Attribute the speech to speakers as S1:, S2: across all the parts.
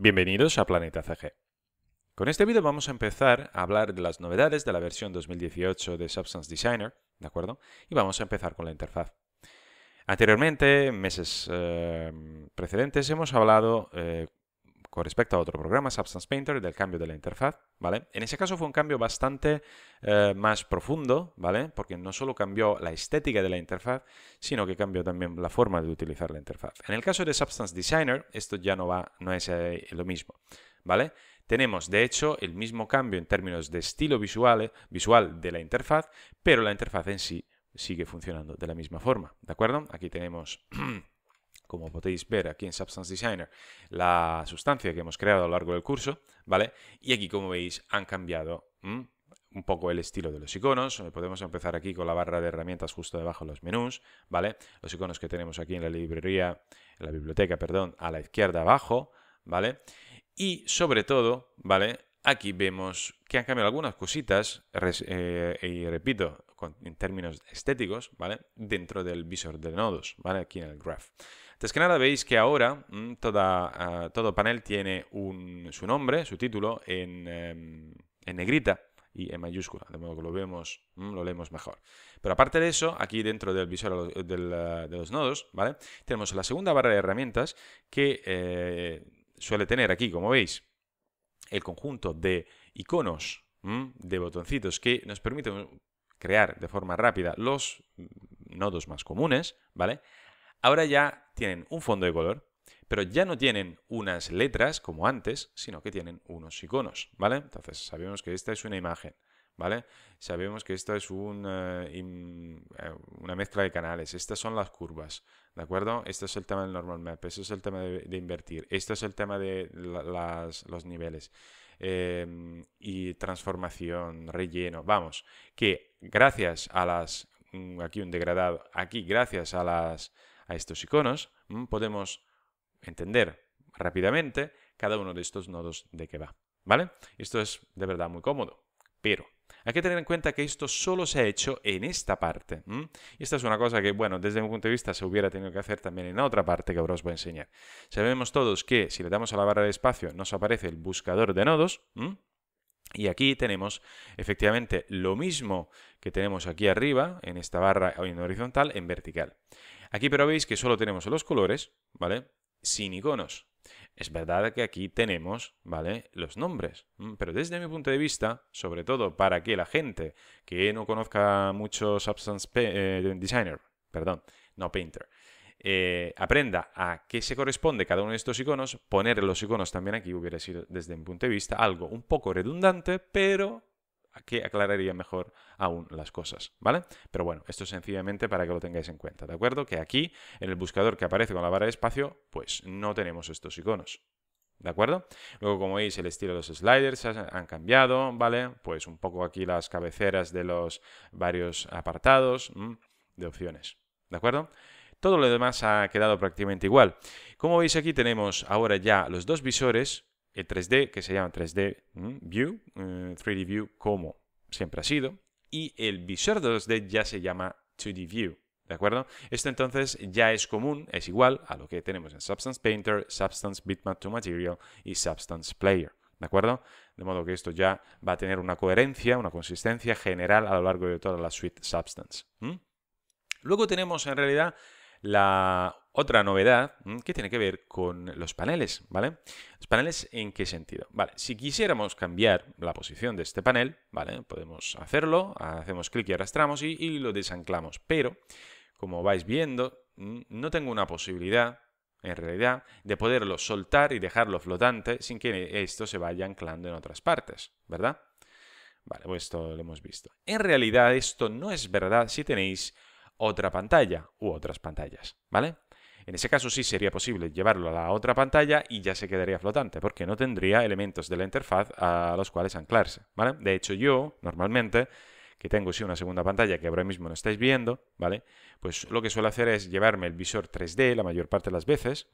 S1: Bienvenidos a Planeta CG. Con este vídeo vamos a empezar a hablar de las novedades de la versión 2018 de Substance Designer, ¿de acuerdo? Y vamos a empezar con la interfaz. Anteriormente, meses eh, precedentes, hemos hablado eh, con respecto a otro programa, Substance Painter, del cambio de la interfaz, ¿vale? En ese caso fue un cambio bastante eh, más profundo, ¿vale? Porque no solo cambió la estética de la interfaz, sino que cambió también la forma de utilizar la interfaz. En el caso de Substance Designer, esto ya no, va, no es eh, lo mismo, ¿vale? Tenemos, de hecho, el mismo cambio en términos de estilo visual, visual de la interfaz, pero la interfaz en sí sigue funcionando de la misma forma, ¿de acuerdo? Aquí tenemos... como podéis ver aquí en Substance Designer, la sustancia que hemos creado a lo largo del curso, ¿vale? Y aquí, como veis, han cambiado mm, un poco el estilo de los iconos. Eh, podemos empezar aquí con la barra de herramientas justo debajo de los menús, ¿vale? Los iconos que tenemos aquí en la librería, en la biblioteca, perdón, a la izquierda abajo, ¿vale? Y sobre todo, ¿vale? Aquí vemos que han cambiado algunas cositas, eh, y repito, en términos estéticos, ¿vale? Dentro del visor de nodos, ¿vale? Aquí en el graph. Entonces, que nada veis que ahora mm, ah, todo panel tiene su nombre, su título em, en, negrita, y en mayúscula, de modo que lo vemos, mm, lo leemos mejor. Pero aparte de eso, aquí dentro del visor de los nodos, ¿vale? Tenemos la segunda barra de herramientas que eh, suele tener aquí, como veis, el conjunto de iconos mm, de botoncitos que nos permiten crear de forma rápida los nodos más comunes, ¿vale? Ahora ya tienen un fondo de color, pero ya no tienen unas letras como antes, sino que tienen unos iconos, ¿vale? Entonces sabemos que esta es una imagen, ¿vale? Sabemos que esta es un, eh, eh, una mezcla de canales, estas son las curvas, ¿de acuerdo? Este es el tema del normal map, este es el tema de, invertir, este es el tema de las, los niveles. Em, y transformación, relleno. Vamos, que gracias a las... Mm, aquí un degradado. Aquí gracias a, las, a estos iconos mm, podemos entender rápidamente cada uno de estos nodos de qué va. ¿Vale? Esto es de verdad muy cómodo. Pero hay que tener en cuenta que esto solo se ha hecho en esta parte. Y esta es una cosa que, bueno, desde mi punto de vista se hubiera tenido que hacer también en la otra parte que ahora os voy a enseñar. Sabemos todos que si le damos a la barra de espacio nos aparece el buscador de nodos. Y aquí tenemos efectivamente lo mismo que tenemos aquí arriba, en esta barra horizontal, en vertical. Aquí pero veis que solo tenemos los colores, ¿vale? Sin iconos. Es verdad que aquí tenemos, ¿vale? Los nombres, mm, pero desde mi punto de vista, sobre todo para que la gente que no conozca mucho Substance eh, Designer, perdón, no Painter, eh, aprenda a qué se corresponde cada uno de estos iconos, poner los iconos también aquí hubiera sido, desde mi punto de vista, algo un poco redundante, pero que aclararía mejor aún las cosas, ¿vale? Pero bueno, esto es sencillamente para que lo tengáis en cuenta, ¿de acuerdo? Que aquí, en el buscador que aparece con la barra de espacio, pues no tenemos estos iconos. ¿De acuerdo? Luego, como veis, el estilo de los sliders han cambiado, ¿vale? Pues un poco aquí las cabeceras de los varios apartados de opciones. ¿De acuerdo? Todo lo demás ha quedado prácticamente igual. Como veis aquí tenemos ahora ya los dos visores, el 3D, que se llama 3D mm, View, 3D eh, View como siempre ha sido, y el visor 2D ya se llama 2D View. ¿De acuerdo? Esto entonces ya es común, es igual a lo que tenemos en Substance Painter, Substance Bitmap to Material y Substance Player. ¿De acuerdo? De modo que esto ya va a tener una coherencia, una consistencia general a lo largo de toda la suite Substance. Luego tenemos en realidad la otra novedad mm, que tiene que ver con los paneles, ¿vale? ¿Los paneles en qué sentido? Vale, si quisiéramos cambiar la posición de este panel, ¿vale? Podemos hacerlo, hacemos clic y arrastramos y, y lo desanclamos. Pero, como vais viendo, mm, no tengo una posibilidad, en realidad, de poderlo soltar y dejarlo flotante sin que esto se vaya anclando en otras partes, ¿verdad? Vale, pues esto lo hemos visto. En realidad esto no es verdad si tenéis otra pantalla u otras pantallas, ¿vale? En ese caso sí sería posible llevarlo a la otra pantalla y ya se quedaría flotante, porque no tendría elementos de la interfaz a los cuales anclarse, ¿vale? De hecho yo, normalmente, que tengo sí una segunda pantalla que ahora mismo no estáis viendo, ¿vale? Pues lo que suelo hacer es llevarme el visor 3D la mayor parte de las veces,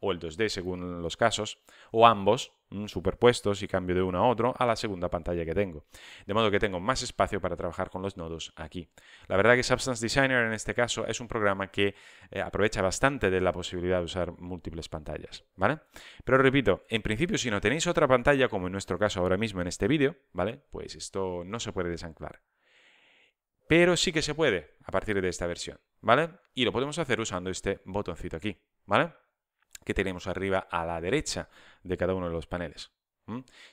S1: o el 2D según los casos, o ambos superpuestos y cambio de uno a otro a la segunda pantalla que tengo. De modo que tengo más espacio para trabajar con los nodos aquí. La verdad que Substance Designer en este caso es un programa que eh, aprovecha bastante de la posibilidad de usar múltiples pantallas, ¿vale? Pero repito, en principio si no tenéis otra pantalla como en nuestro caso ahora mismo en este vídeo, ¿vale? Pues esto no se puede desanclar pero sí que se puede a partir de esta versión, ¿vale? Y lo podemos hacer usando este botoncito aquí, ¿vale? Que tenemos arriba a la derecha de cada uno de los paneles.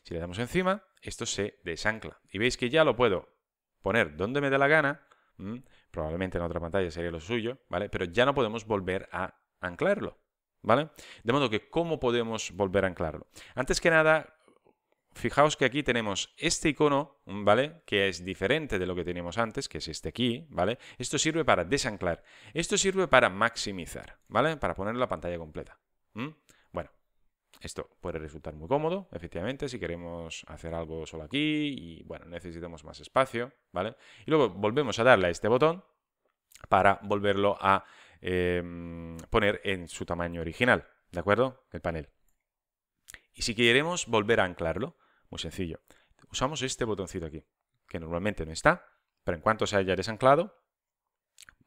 S1: Si le damos encima, esto se desancla. Y veis que ya lo puedo poner donde me dé la gana, probablemente en otra pantalla sería lo suyo, ¿vale? Pero ya no podemos volver a anclarlo, ¿vale? De modo que, ¿cómo podemos volver a anclarlo? Antes que nada, fijaos que aquí tenemos este icono, ¿vale? Que es diferente de lo que teníamos antes, que es este aquí, ¿vale? Esto sirve para desanclar. Esto sirve para maximizar, ¿vale? Para poner la pantalla completa. Bueno, esto puede resultar muy cómodo, efectivamente, si queremos hacer algo solo aquí y, bueno, necesitamos más espacio, ¿vale? Y luego volvemos a darle a este botón para volverlo a em, poner en su tamaño original, ¿de acuerdo? El panel. Y si queremos volver a anclarlo, muy sencillo. Usamos este botoncito aquí, que normalmente no está, pero en cuanto se haya desanclado,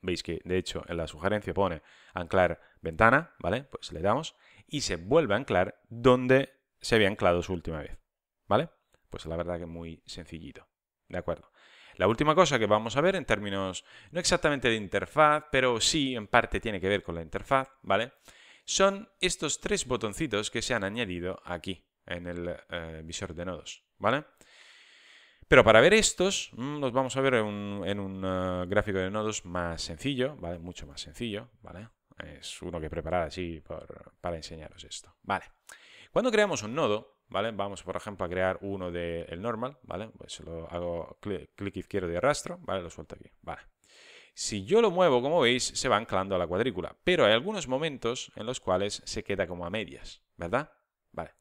S1: veis que de hecho en la sugerencia pone anclar ventana, ¿vale? Pues le damos y se vuelve a anclar donde se había anclado su última vez, ¿vale? Pues la verdad que muy sencillito, ¿de acuerdo? La última cosa que vamos a ver en términos, no exactamente de interfaz, pero sí en parte tiene que ver con la interfaz, ¿vale? Son estos tres botoncitos que se han añadido aquí, en el eh, visor de nodos, ¿vale? Pero para ver estos, mm, los vamos a ver en un, eh, gráfico de nodos más sencillo, ¿vale? Mucho más sencillo, ¿vale? Es uno que preparar así para enseñaros esto, ¿vale? Cuando creamos un nodo, ¿vale? Vamos, por ejemplo, a crear uno del normal, ¿vale? Pues lo hago clic, izquierdo de arrastro, ¿vale? Lo suelto aquí, ¿vale? Si yo lo muevo, como veis, se va anclando a la cuadrícula, pero hay algunos momentos en los cuales se queda como a medias, ¿verdad? Vale.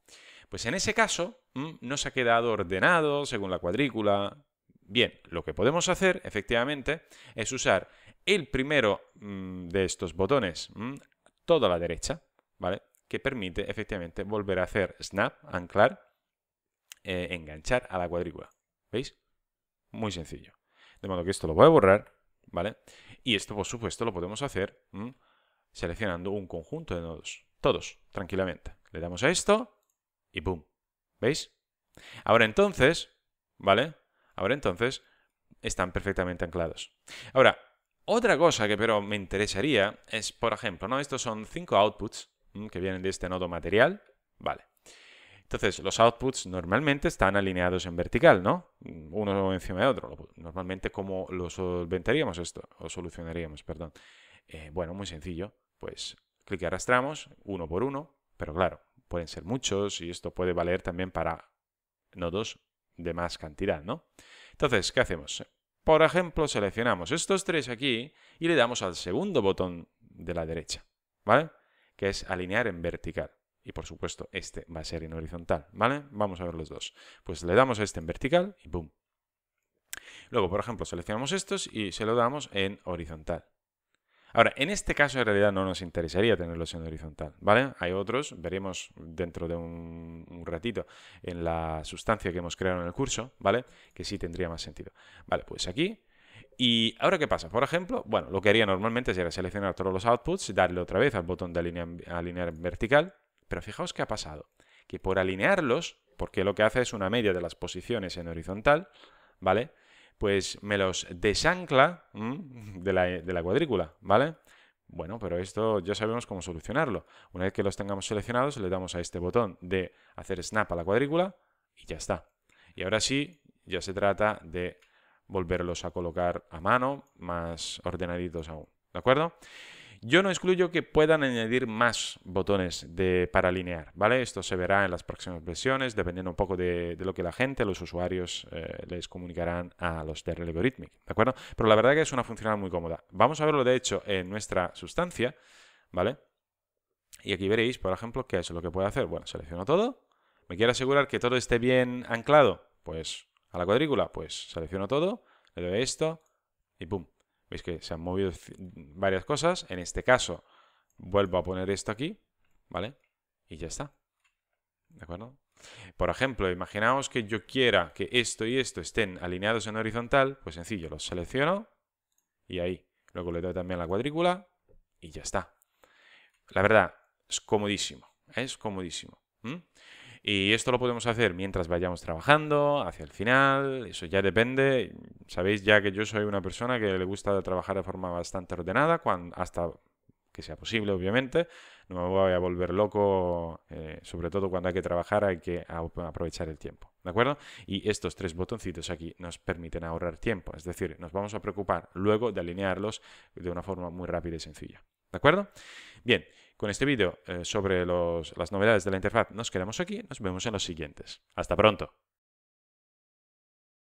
S1: Pues en ese caso mm, no se ha quedado ordenado según la cuadrícula. Bien, lo que podemos hacer efectivamente es usar el primero mm, de estos botones, mm, toda la derecha, ¿vale? Que permite efectivamente volver a hacer snap, anclar, eh, enganchar a la cuadrícula. ¿Veis? Muy sencillo. De modo que esto lo voy a borrar, ¿vale? Y esto, por supuesto, lo podemos hacer seleccionando un conjunto de nodos. Todos, tranquilamente. Le damos a esto y ¡pum! ¿Veis? Ahora entonces, ¿vale? Ahora entonces están perfectamente anclados. Ahora, otra cosa que pero me interesaría es, por ejemplo, ¿no? Estos son cinco outputs que vienen de este nodo material, ¿vale? Entonces, los outputs normalmente están alineados en vertical, ¿no? Uno encima de otro. Normalmente, ¿cómo lo solventaríamos esto? O solucionaríamos, perdón. Eh, bueno, muy sencillo. Pues clic y arrastramos, uno por uno, pero claro, pueden ser muchos y esto puede valer también para nodos de más cantidad, ¿no? Entonces, ¿qué hacemos? Por ejemplo, seleccionamos estos tres aquí y le damos al segundo botón de la derecha, ¿vale? Que es alinear en vertical. Y por supuesto, este va a ser en horizontal, ¿vale? Vamos a ver los dos. Pues le damos a este en vertical y ¡boom! Luego, por ejemplo, seleccionamos estos y se lo damos en horizontal. Ahora, en este caso en realidad no nos interesaría tenerlos en horizontal, ¿vale? Hay otros, veremos dentro de un, ratito en la sustancia que hemos creado en el curso, ¿vale? Que sí tendría más sentido. Vale, pues aquí. Y ahora, ¿qué pasa? Por ejemplo, bueno, lo que haría normalmente sería seleccionar todos los outputs, y darle otra vez al botón de alinear, alinear vertical, pero fijaos qué ha pasado. Que por alinearlos, porque lo que hace es una media de las posiciones en horizontal, ¿vale? pues me los desancla de la, de la cuadrícula, ¿vale? Bueno, pero esto ya sabemos cómo solucionarlo. Una vez que los tengamos seleccionados, le damos a este botón de hacer snap a la cuadrícula y ya está. Y ahora sí, ya se trata de volverlos a colocar a mano, más ordenaditos aún. ¿De acuerdo? Yo no excluyo que puedan añadir más botones de, para alinear, ¿vale? Esto se verá en las próximas versiones, dependiendo un poco de, lo que la gente, los usuarios, eh, les comunicarán a los de ¿de acuerdo? Pero la verdad que es una funcional muy cómoda. Vamos a verlo, de hecho, en nuestra sustancia, ¿vale? Y aquí veréis, por ejemplo, qué es lo que puede hacer. Bueno, selecciono todo. ¿Me quiero asegurar que todo esté bien anclado? Pues a la cuadrícula, pues selecciono todo, le doy esto y ¡pum! Veis que se han movido varias cosas. En este caso, vuelvo a poner esto aquí, ¿vale? Y ya está. ¿De acuerdo? Por ejemplo, imaginaos que yo quiera que esto y esto estén alineados en horizontal, pues sencillo, los selecciono y ahí. Luego le doy también la cuadrícula y ya está. La verdad, es comodísimo, es comodísimo. Y esto lo podemos hacer mientras vayamos trabajando, hacia el final, eso ya depende. Sabéis ya que yo soy una persona que le gusta trabajar de forma bastante ordenada, hasta que sea posible, obviamente. No me voy a volver loco, eh, sobre todo cuando hay que trabajar, hay que aprovechar el tiempo. ¿De acuerdo? Y estos tres botoncitos aquí nos permiten ahorrar tiempo, es decir, nos vamos a preocupar luego de alinearlos de una forma muy rápida y sencilla. ¿De acuerdo? Bien, con este vídeo eh, sobre las novedades de la interfaz nos quedamos aquí, nos vemos en los siguientes. Hasta pronto.